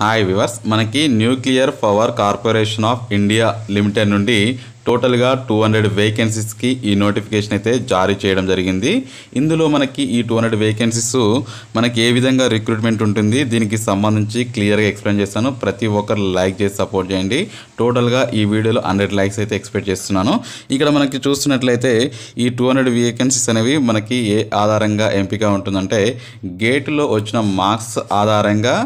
hi viewers మనకి nuclear power corporation of India limited నుండి టోటల్గా టూ హండ్రెడ్ వేకెన్సీస్కి ఈ నోటిఫికేషన్ అయితే జారీ చేయడం జరిగింది ఇందులో మనకి ఈ టూ హండ్రెడ్ వేకెన్సీస్ మనకి ఏ విధంగా రిక్రూట్మెంట్ ఉంటుంది దీనికి సంబంధించి క్లియర్గా ఎక్స్ప్లెయిన్ చేస్తాను ప్రతి ఒక్కరు లైక్ చేసి సపోర్ట్ చేయండి టోటల్గా ఈ వీడియోలో హండ్రెడ్ లైక్స్ అయితే ఎక్స్పెక్ట్ చేస్తున్నాను ఇక్కడ మనకి చూస్తున్నట్లయితే ఈ టూ హండ్రెడ్ వేకెన్సీస్ అనేవి మనకి ఏ ఆధారంగా ఎంపిక ఉంటుందంటే గేట్లో వచ్చిన మార్క్స్ ఆధారంగా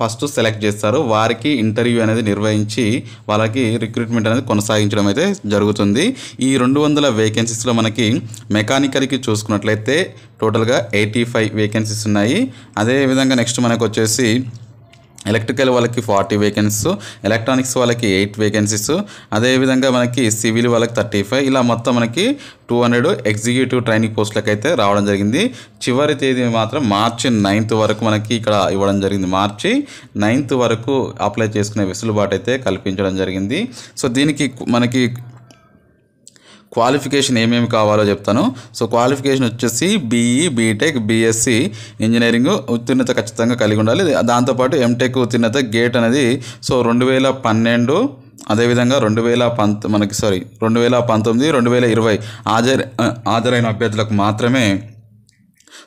ఫస్ట్ సెలెక్ట్ చేస్తారు వారికి ఇంటర్వ్యూ అనేది నిర్వహించి వాళ్ళకి రిక్రూట్మెంట్ అనేది కొనసాగించడం అయితే జరుగుతుంది ఈ రెండు వందల వేకెన్సీస్లో మనకి మెకానికల్కి చూసుకున్నట్లయితే టోటల్గా ఎయిటీ ఫైవ్ వేకెన్సీస్ ఉన్నాయి అదేవిధంగా నెక్స్ట్ మనకు వచ్చేసి ఎలక్ట్రికల్ వాళ్ళకి ఫార్టీ వేకెన్సీస్ ఎలక్ట్రానిక్స్ వాళ్ళకి ఎయిట్ వేకెన్సీస్ అదేవిధంగా మనకి సివిల్ వాళ్ళకి థర్టీ ఫైవ్ ఇలా మొత్తం మనకి టూ హండ్రెడ్ ఎగ్జిక్యూటివ్ ట్రైనింగ్ పోస్టులకు అయితే రావడం జరిగింది చివరి తేదీ మాత్రం మార్చి నైన్త్ వరకు మనకి ఇక్కడ ఇవ్వడం జరిగింది మార్చి నైన్త్ వరకు అప్లై చేసుకునే వెసులుబాటు అయితే కల్పించడం జరిగింది సో దీనికి మనకి క్వాలిఫికేషన్ ఏమేమి కావాలో చెప్తాను సో క్వాలిఫికేషన్ వచ్చేసి బీఈ బీటెక్ బీఎస్సీ ఇంజనీరింగ్ ఉత్తీర్ణత ఖచ్చితంగా కలిగి ఉండాలి దాంతోపాటు ఎంటెక్ ఉత్తీర్ణత గేట్ అనేది సో రెండు వేల పన్నెండు అదేవిధంగా రెండు వేల పంత మనకి సారీ రెండు వేల పంతొమ్మిది రెండు వేల ఇరవై హాజరు హాజరైన అభ్యర్థులకు మాత్రమే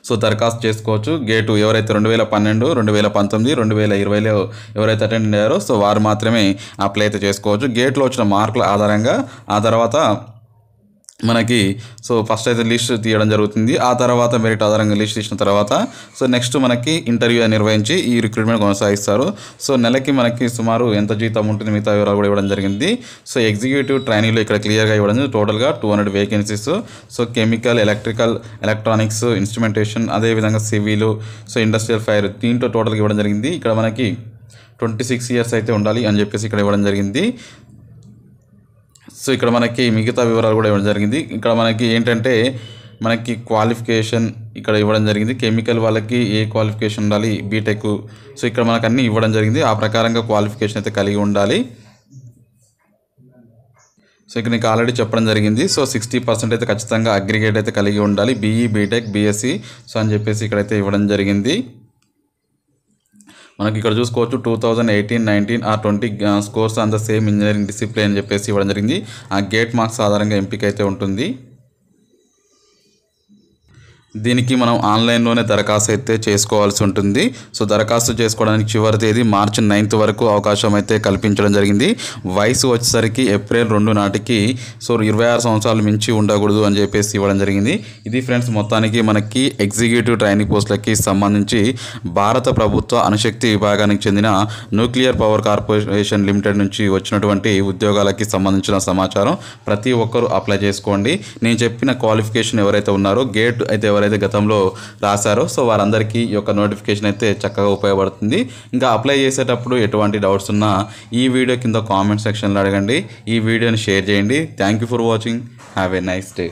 సో దరఖాస్తు చేసుకోవచ్చు గేటు ఎవరైతే రెండు వేల పన్నెండు రెండు వేల పంతొమ్మిది రెండు వేల ఇరవైలో ఎవరైతే అటెండ్ అయ్యారో సో వారు మాత్రమే అప్లై అయితే చేసుకోవచ్చు గేట్లో వచ్చిన మార్కుల ఆధారంగా ఆ తర్వాత మనకి సో ఫస్ట్ అయితే లిస్ట్ తీయడం జరుగుతుంది ఆ తర్వాత మెరిట్ ఆధారంగా లిస్ట్ ఇచ్చిన తర్వాత సో నెక్స్ట్ మనకి ఇంటర్వ్యూ నిర్వహించి ఈ రిక్రూట్మెంట్ కొనసాగిస్తారు సో నెలకి మనకి సుమారు ఎంత జీతం ఉంటుంది మిగతా వివరాలు కూడా ఇవ్వడం జరిగింది సో ఎగ్జిక్యూటివ్ ట్రైనింగ్లో ఇక్కడ క్లియర్గా ఇవ్వడం టోటల్గా two hundred vacancies so chemical electrical electronics instrumentation అదేవిధంగా సివిలు సో ఇండస్ట్రియల్ ఫైర్ దీంట్లో టోటల్గా ఇవ్వడం జరిగింది ఇక్కడ మనకి ట్వంటీ సిక్స్ ఇయర్స్ అయితే ఉండాలి అని చెప్పేసి ఇక్కడ ఇవ్వడం జరిగింది సో ఇక్కడ మనకి మిగతా వివరాలు కూడా ఇవ్వడం జరిగింది ఇక్కడ మనకి ఏంటంటే మనకి క్వాలిఫికేషన్ ఇక్కడ ఇవ్వడం జరిగింది కెమికల్ వాళ్ళకి ఏ క్వాలిఫికేషన్ ఉండాలి బీటెక్ సో ఇక్కడ మనకు అన్నీ ఇవ్వడం జరిగింది ఆ ప్రకారంగా క్వాలిఫికేషన్ అయితే కలిగి ఉండాలి సో ఇక్కడ నీకు ఆల్రెడీ చెప్పడం జరిగింది సో సిక్స్టీ పర్సెంట్ అయితే ఖచ్చితంగా అగ్రిగేట్ అయితే కలిగి ఉండాలి బీఈ బీటెక్ బీఎస్సీ సో అని చెప్పేసి ఇక్కడైతే ఇవ్వడం జరిగింది మనకి ఇక్కడ చూసుకోవచ్చు two thousand eighteen nineteen uh twenty scores అంత సేమ్ ఇంజనీరింగ్ డిసిప్లిన్ అని చెప్పేసి ఇవ్వడం జరిగింది ఆ గేట్ మార్క్స్ ఆధారంగా ఎంపిక అయితే ఉంటుంది దీనికి మనం ఆన్లైన్లోనే దరఖాస్తు అయితే చేసుకోవాల్సి ఉంటుంది సో దరఖాస్తు చేసుకోవడానికి చివరి తేదీ మార్చి నైన్త్ వరకు అవకాశం అయితే కల్పించడం జరిగింది వయసు వచ్చేసరికి ఏప్రిల్ రెండు నాటికి సో ఇరవై ఆరు సంవత్సరాలు మించి ఉండకూడదు అని చెప్పేసి ఇవ్వడం జరిగింది ఇది ఫ్రెండ్స్ మొత్తానికి మనకి ఎగ్జిక్యూటివ్ ట్రైనింగ్ పోస్టులకి సంబంధించి భారత ప్రభుత్వ అణుశక్తి విభాగానికి చెందిన న్యూక్లియర్ పవర్ కార్పొరేషన్ లిమిటెడ్ నుంచి వచ్చినటువంటి ఉద్యోగాలకి సంబంధించిన సమాచారం ప్రతి ఒక్కరూ అప్లై చేసుకోండి నేను చెప్పిన క్వాలిఫికేషన్ ఎవరైతే ఉన్నారో గేట్ అయితే ఎవరైతే గతంలో రాశారో సో వారందరికీ ఈ యొక్క నోటిఫికేషన్ అయితే చక్కగా ఉపయోగపడుతుంది ఇంకా అప్లై చేసేటప్పుడు ఎటువంటి డౌట్స్ ఉన్నా ఈ వీడియో కింద కామెంట్ సెక్షన్లో అడగండి ఈ వీడియోని షేర్ చేయండి thank you for watching have a nice day